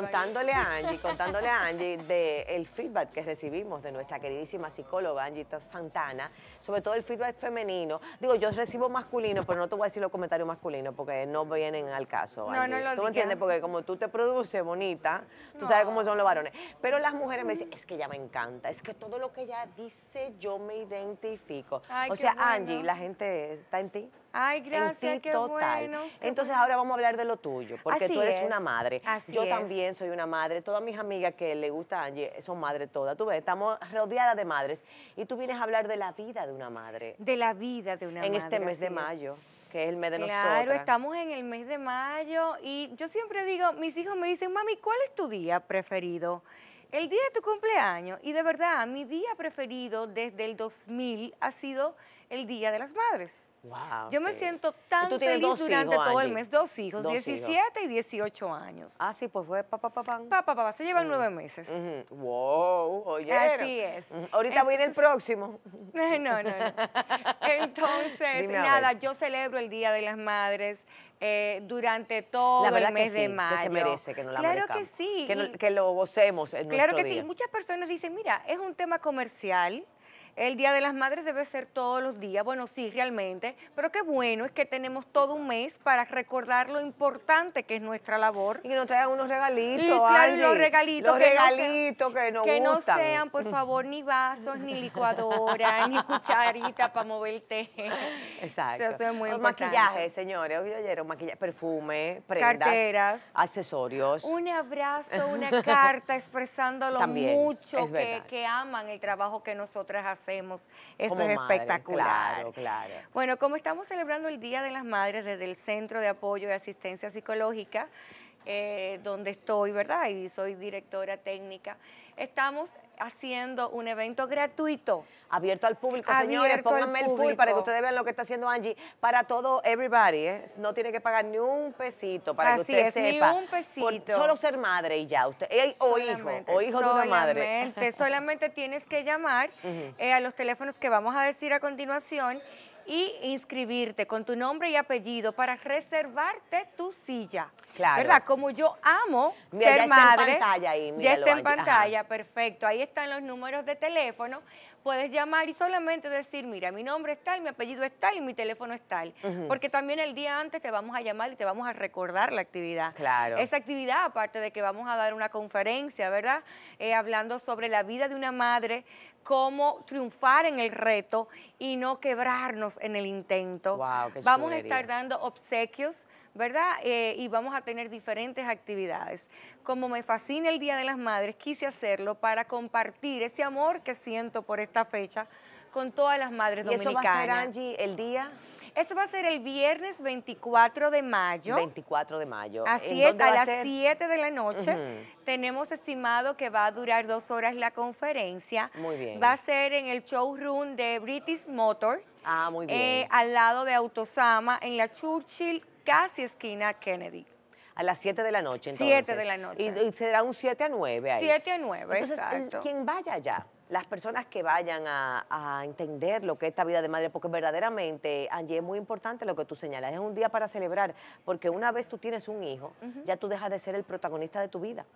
contándole a Angie, contándole a Angie del feedback que recibimos de nuestra queridísima psicóloga Angie Santana, sobre todo el feedback femenino. Digo, yo recibo masculino, pero no te voy a decir los comentarios masculinos porque no vienen al caso. No, no lo ¿Tú me entiendes? Porque como tú te produces bonita, tú sabes cómo son los varones. Pero las mujeres me dicen, es que ella me encanta, es que todo lo que ella dice yo me identifico. o sea, Angie, la gente está en ti. Ay, gracias, qué Bueno, Entonces ahora vamos a hablar de lo tuyo, porque tú eres una madre. Yo también soy una madre. Todas mis amigas que le gusta Angie son madres todas. Tú ves, estamos rodeadas de madres. Y tú vienes a hablar de la vida de una madre. De la vida de una madre. En este mes de mayo. que es el mes de claro, Claro, estamos en el mes de mayo y yo siempre digo, mis hijos me dicen, mami, ¿cuál es tu día preferido? El día de tu cumpleaños. Y de verdad, mi día preferido desde el 2000 ha sido el Día de las Madres yo me siento tan feliz durante todo el mes. Dos hijos, 17 y 18 años. Ah, sí, pues fue papá, papá. Papá, papá, se llevan mm. nueve meses. Wow, oye. Así es. Ahorita voy en el próximo. No, no, Entonces, nada, yo celebro el Día de las Madres. Eh, durante todo el mes de mayo. Que se merece que la Claro que sí. Que, lo gocemos en Claro que sí. Muchas personas dicen, mira, es un tema comercial, el Día de las Madres debe ser todos los días, bueno, sí, realmente, pero qué bueno es que tenemos todo un mes para recordar lo importante que es nuestra labor. Y que nos traigan unos regalitos, y, claro, los regalitos, que no sean, que no sean, por favor, ni vasos, ni licuadora, ni cucharita para mover el té. Exacto. Eso es muy importante. Maquillaje, señores, maquillaje, perfume, prendas. Carteras. Accesorios. Un abrazo, una carta expresando lo mucho que aman el trabajo que nosotras hacemos. Eso es espectacular. Bueno, como estamos celebrando el Día de las Madres desde el Centro de Apoyo y Asistencia Psicológica, eh, donde estoy, ¿verdad? Y soy directora técnica. Estamos haciendo un evento gratuito. Abierto al público, señores. Pónganme el full para que ustedes vean lo que está haciendo Angie. Para todo, everybody. ¿eh? No tiene que pagar ni un pesito para que usted sepa. Ni un pesito. solo ser madre y ya. Usted, eh, o hijo, o hijo de una madre. Solamente tienes que llamar eh, a los teléfonos que vamos a decir a continuación y inscribirte con tu nombre y apellido para reservarte tu silla. Claro. ¿Verdad? Como yo amo Mira, ser ya Está en pantalla ahí, ya está en pantalla, perfecto. Ahí están los números de teléfono puedes llamar y solamente decir, mira, mi nombre es tal, mi apellido es tal y mi teléfono es tal. Porque también el día antes te vamos a llamar y te vamos a recordar la actividad. Claro. Esa actividad, aparte de que vamos a dar una conferencia, ¿verdad? Eh, hablando sobre la vida de una madre, cómo triunfar en el reto y no quebrarnos en el intento. Wow, qué vamos a estar dando obsequios ¿verdad? Eh, y vamos a tener diferentes actividades. Como me fascina el Día de las Madres, quise hacerlo para compartir ese amor que siento por esta fecha con todas las madres dominicanas. ¿Y eso va a ser, Angie, el día? Eso va a ser el viernes 24 de mayo. 24 de mayo. Así es, a, las 7 de la noche. Tenemos estimado que va a durar dos horas la conferencia. Muy bien. Va a ser en el showroom de British Motor. Ah, muy eh, bien. al lado de Autosama, en la Churchill casi esquina Kennedy. A las 7 de la noche, entonces. 7 de la noche. Y, será un 7 a 9 ahí. 7 a 9, entonces, Quien vaya allá, las personas que vayan a, entender lo que es esta vida de madre, porque verdaderamente, Angie, es muy importante lo que tú señalas. Es un día para celebrar, porque una vez tú tienes un hijo, ya tú dejas de ser el protagonista de tu vida.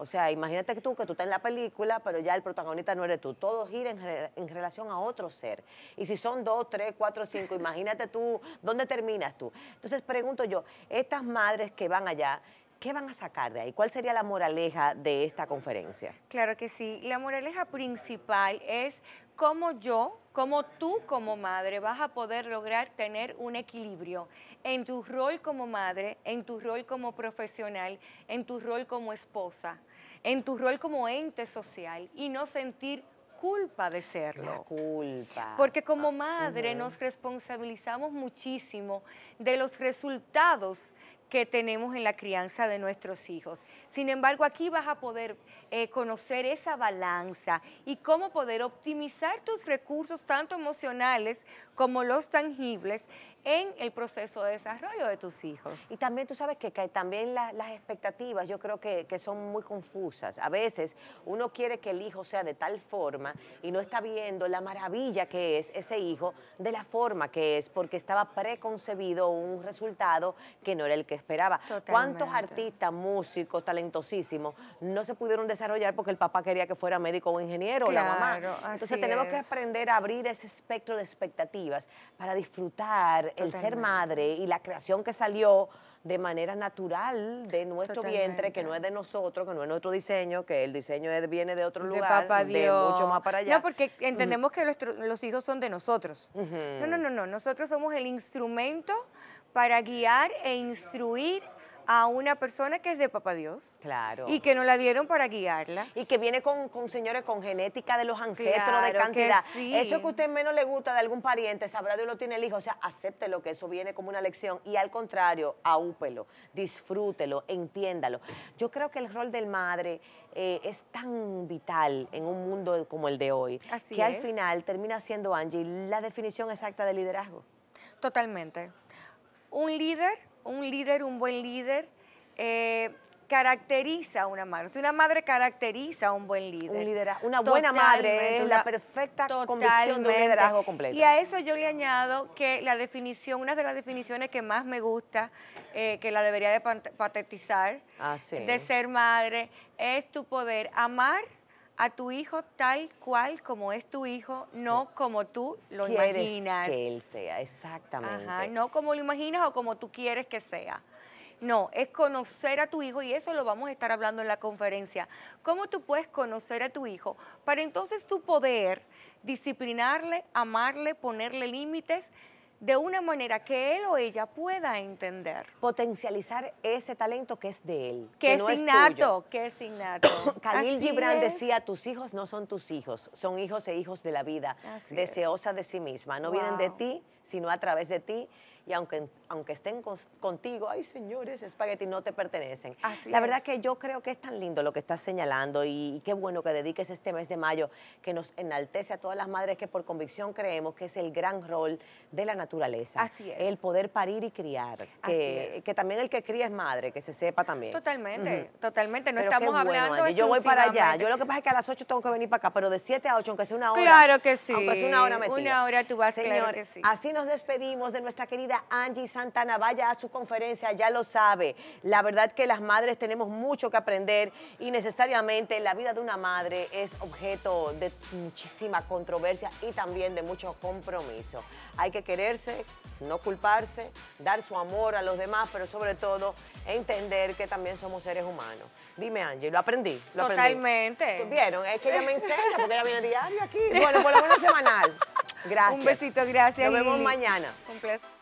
O sea, imagínate tú, que tú estás en la película, pero ya el protagonista no eres tú. Todo gira en relación a otro ser. Y si son dos, tres, cuatro, cinco, imagínate tú, ¿dónde terminas tú? Entonces pregunto yo, estas madres que van allá, ¿qué van a sacar de ahí? ¿Cuál sería la moraleja de esta conferencia? Claro que sí. La moraleja principal es cómo yo, cómo tú como madre vas a poder lograr tener un equilibrio en tu rol como madre, en tu rol como profesional, en tu rol como esposa, en tu rol como ente social y no sentir culpa de serlo. culpa. Porque como ah, madre nos responsabilizamos muchísimo de los resultados que tenemos en la crianza de nuestros hijos. Sin embargo, aquí vas a poder eh, conocer esa balanza y cómo poder optimizar tus recursos, tanto emocionales como los tangibles, en el proceso de desarrollo de tus hijos. Y también tú sabes que, también las expectativas yo creo que, son muy confusas. A veces uno quiere que el hijo sea de tal forma y no está viendo la maravilla que es ese hijo de la forma que es porque estaba preconcebido un resultado que no era el que esperaba. ¿Cuántos artistas, músicos, talentosísimos no se pudieron desarrollar porque el papá quería que fuera médico o ingeniero o la mamá? Entonces tenemos que aprender a abrir ese espectro de expectativas para disfrutar el ser madre y la creación que salió de manera natural de nuestro vientre, que no es de nosotros, que no es nuestro diseño, que el diseño viene de otro lugar, de, mucho más para allá. No, porque entendemos que los, hijos son de nosotros. No, no, no, no. Nosotros somos el instrumento para guiar e instruir a una persona que es de papá Dios. Claro. Y que nos la dieron para guiarla. Y que viene con, señores con genética de los ancestros, de cantidad. Eso que a usted menos le gusta de algún pariente, sabrá Dios lo tiene el hijo. O sea, acepte lo que eso viene como una lección. Y al contrario, aúpelo, disfrútelo, entiéndalo. Yo creo que el rol del madre eh, es tan vital en un mundo como el de hoy. Así que al final termina siendo Angie la definición exacta de liderazgo. Totalmente. Un líder un líder, un buen líder, eh, caracteriza a una madre. una madre caracteriza a un buen líder. una buena madre es la perfecta convicción de un liderazgo completo. Y a eso yo le añado que la definición, una de las definiciones que más me gusta, eh, que la debería de patetizar, ah, de ser madre, es tu poder amar, a tu hijo tal cual como es tu hijo, no como tú lo imaginas. que él sea, exactamente. no como lo imaginas o como tú quieres que sea. No, es conocer a tu hijo y eso lo vamos a estar hablando en la conferencia. ¿Cómo tú puedes conocer a tu hijo? Para entonces tú poder disciplinarle, amarle, ponerle límites, de una manera que él o ella pueda entender. Potencializar ese talento que es de él. Que, es innato, que es innato. Khalil Gibran decía, tus hijos no son tus hijos, son hijos e hijos de la vida, deseosa de sí misma. No vienen de ti, sino a través de ti y aunque, aunque estén contigo, ay señores, espagueti no te pertenecen. la verdad que yo creo que es tan lindo lo que estás señalando y, qué bueno que dediques este mes de mayo que nos enaltece a todas las madres que por convicción creemos que es el gran rol de la naturaleza. Así es. El poder parir y criar. que, que también el que cría es madre, que se sepa también. Totalmente, totalmente. No estamos hablando de Yo voy para allá. Yo lo que pasa es que a las 8 tengo que venir para acá, pero de 7 a 8, aunque sea una hora. Claro que sí. Aunque sea una hora metida. Una hora tú vas, Señor, sí. Así nos despedimos de nuestra querida Angie Santana, vaya a su conferencia, ya lo sabe. La verdad que las madres tenemos mucho que aprender y necesariamente la vida de una madre es objeto de muchísima controversia y también de mucho compromiso. Hay que quererse, no culparse, dar su amor a los demás, pero sobre todo entender que también somos seres humanos. Dime, Angie, lo aprendí. Lo Totalmente. Aprendí. ¿Vieron? Es que ella me enseña porque ella viene diario aquí. Bueno, por lo menos semanal. Gracias. Un besito, gracias. Nos vemos mañana. Un